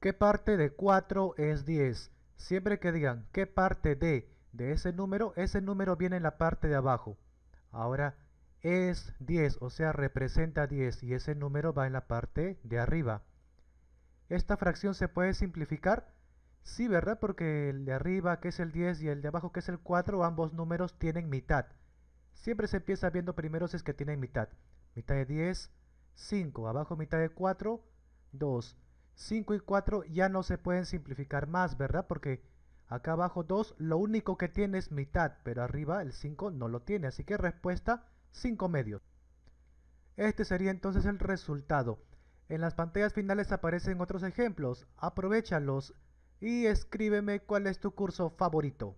¿Qué parte de 4 es 10? Siempre que digan qué parte de, de ese número, ese número viene en la parte de abajo. Ahora es 10, o sea representa 10 y ese número va en la parte de arriba. Esta fracción se puede simplificar, sí, ¿verdad? Porque el de arriba que es el 10 y el de abajo que es el 4, ambos números tienen mitad. Siempre se empieza viendo primero si es que tienen mitad. Mitad de 10, 5, abajo mitad de 4, 2. 5 y 4 ya no se pueden simplificar más, ¿verdad? Porque acá abajo 2 lo único que tiene es mitad, pero arriba el 5 no lo tiene. Así que respuesta 5 medios. Este sería entonces el resultado. En las pantallas finales aparecen otros ejemplos. Aprovechalos y escríbeme cuál es tu curso favorito.